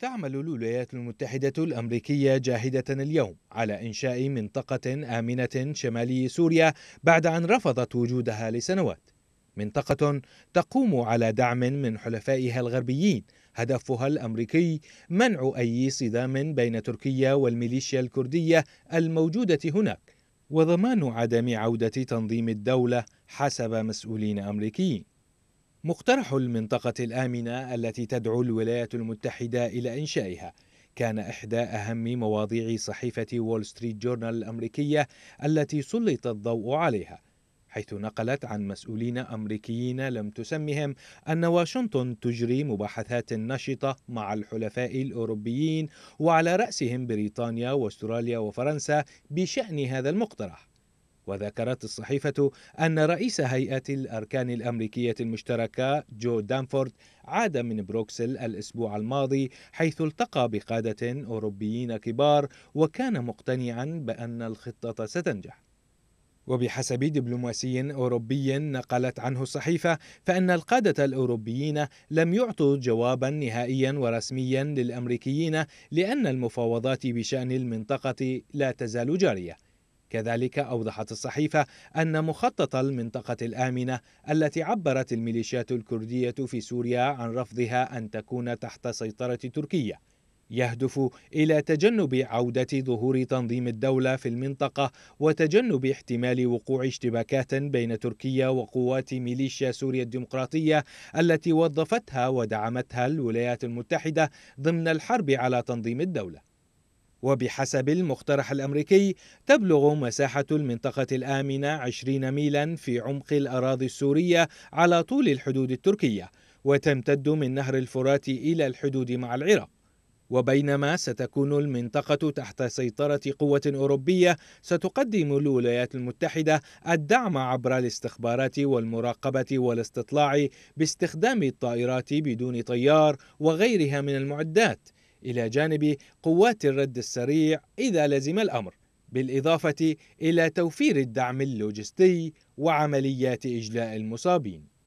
تعمل الولايات المتحدة الأمريكية جاهدة اليوم على إنشاء منطقة آمنة شمالي سوريا بعد أن رفضت وجودها لسنوات. منطقة تقوم على دعم من حلفائها الغربيين هدفها الأمريكي منع أي صدام بين تركيا والميليشيا الكردية الموجودة هناك وضمان عدم عودة تنظيم الدولة حسب مسؤولين أمريكيين. مقترح المنطقة الآمنة التي تدعو الولايات المتحدة إلى إنشائها كان إحدى أهم مواضيع صحيفة وول ستريت جورنال الأمريكية التي سلط الضوء عليها حيث نقلت عن مسؤولين أمريكيين لم تسمهم أن واشنطن تجري مباحثات نشطة مع الحلفاء الأوروبيين وعلى رأسهم بريطانيا واستراليا وفرنسا بشأن هذا المقترح وذكرت الصحيفة أن رئيس هيئة الأركان الأمريكية المشتركة جو دانفورد عاد من بروكسل الأسبوع الماضي حيث التقى بقادة أوروبيين كبار وكان مقتنعا بأن الخطة ستنجح وبحسب دبلوماسي أوروبي نقلت عنه الصحيفة فإن القادة الأوروبيين لم يعطوا جوابا نهائيا ورسميا للأمريكيين لأن المفاوضات بشأن المنطقة لا تزال جارية كذلك أوضحت الصحيفة أن مخطط المنطقة الآمنة التي عبرت الميليشيات الكردية في سوريا عن رفضها أن تكون تحت سيطرة تركيا يهدف إلى تجنب عودة ظهور تنظيم الدولة في المنطقة وتجنب احتمال وقوع اشتباكات بين تركيا وقوات ميليشيا سوريا الديمقراطية التي وظفتها ودعمتها الولايات المتحدة ضمن الحرب على تنظيم الدولة وبحسب المقترح الأمريكي تبلغ مساحة المنطقة الآمنة 20 ميلا في عمق الأراضي السورية على طول الحدود التركية وتمتد من نهر الفرات إلى الحدود مع العراق وبينما ستكون المنطقة تحت سيطرة قوة أوروبية ستقدم الولايات المتحدة الدعم عبر الاستخبارات والمراقبة والاستطلاع باستخدام الطائرات بدون طيار وغيرها من المعدات إلى جانب قوات الرد السريع إذا لزم الأمر بالإضافة إلى توفير الدعم اللوجستي وعمليات إجلاء المصابين